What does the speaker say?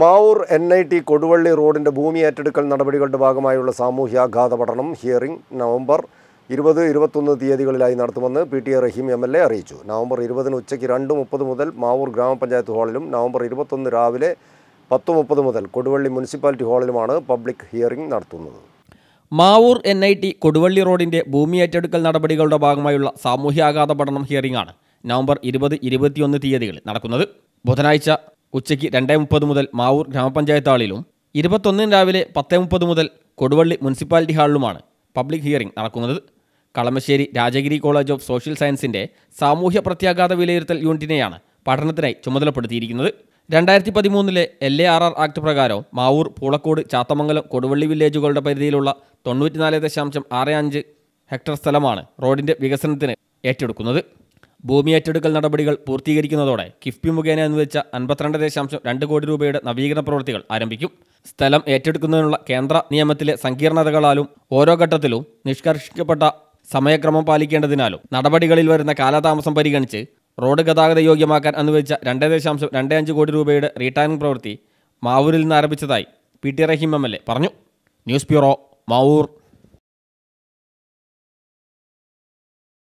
Mavoor N I T Koduvally റോഡിൻ്റെ ഭൂമി ഏറ്റെടുക്കൽ നടപടികളുടെ ഭാഗമായുള്ള സാമൂഹ്യാഘാത പഠനം ഹിയറിംഗ് നവംബർ ഇരുപത് ഇരുപത്തൊന്ന് തീയതികളിലായി നടത്തുമെന്ന് P T A Raheem M L A അറിയിച്ചു നവംബർ ഇരുപതിന് ഉച്ചയ്ക്ക് രണ്ട് മുപ്പത് മുതൽ മാവൂർ ഗ്രാമപഞ്ചായത്ത് ഹാളിലും നവംബർ ഇരുപത്തൊന്ന് രാവിലെ പത്ത് മുപ്പത് മുതൽ കൊടുവള്ളി മുനിസിപ്പാലിറ്റി ഹാളിലുമാണ് പബ്ലിക് ഹിയറിംഗ് നടത്തുന്നത് Mavoor N I T Koduvally റോഡിൻ്റെ ഭൂമി ഏറ്റെടുക്കൽ നടപടികളുടെ ഭാഗമായുള്ള സാമൂഹ്യാഘാത പഠനം ഹിയറിംഗാണ് നവംബർ ഇരുപത് ഇരുപത്തിയൊന്ന് തീയതികളിൽ നടക്കുന്നത് ബുധനാഴ്ച ഉച്ചയ്ക്ക് രണ്ടേ മുപ്പത് മുതൽ മാവൂർ ഗ്രാമപഞ്ചായത്ത് ഹാളിലും ഇരുപത്തൊന്നിന് രാവിലെ പത്തേ മുപ്പത് മുതൽ കൊടുവള്ളി മുനിസിപ്പാലിറ്റി ഹാളിലുമാണ് പബ്ലിക് ഹിയറിംഗ് നടക്കുന്നത് Kalamassery Rajagiri college of social സയൻസിൻ്റെ സാമൂഹ്യ പ്രത്യാഘാത വിലയിരുത്തൽ യൂണിറ്റിനെയാണ് പഠനത്തിനായി ചുമതലപ്പെടുത്തിയിരിക്കുന്നത് രണ്ടായിരത്തി പതിമൂന്നിലെ L A R R act പ്രകാരം മാവൂർ പൂളക്കോട് ചാത്തമംഗലം കൊടുവള്ളി വില്ലേജുകളുടെ പരിധിയിലുള്ള തൊണ്ണൂറ്റിനാല് ദശാംശം ആറ് അഞ്ച് ഹെക്ടർ സ്ഥലമാണ് റോഡിൻ്റെ വികസനത്തിന് ഏറ്റെടുക്കുന്നത് ഭൂമി ഏറ്റെടുക്കൽ നടപടികൾ പൂർത്തീകരിക്കുന്നതോടെ കിഫ്ബി മുഖേന അനുവദിച്ച അൻപത്തിരണ്ട് ദശാംശം രണ്ട് കോടി രൂപയുടെ നവീകരണ പ്രവൃത്തികൾ ആരംഭിക്കും സ്ഥലം ഏറ്റെടുക്കുന്നതിനുള്ള കേന്ദ്ര നിയമത്തിലെ സങ്കീർണതകളാലും ഓരോ ഘട്ടത്തിലും നിഷ്കർഷിക്കപ്പെട്ട സമയക്രമം പാലിക്കേണ്ടതിനാലും നടപടികളിൽ വരുന്ന കാലതാമസം പരിഗണിച്ച് റോഡ് ഗതാഗത യോഗ്യമാക്കാൻ അനുവദിച്ച രണ്ട് ദശാംശം രണ്ട് അഞ്ച് കോടി രൂപയുടെ റീടാനിംഗ് പ്രവൃത്തി മാവൂരിൽ നിന്ന് ആരംഭിച്ചതായി P T Raheem M L A പറഞ്ഞു ന്യൂസ് ബ്യൂറോ മാവൂർ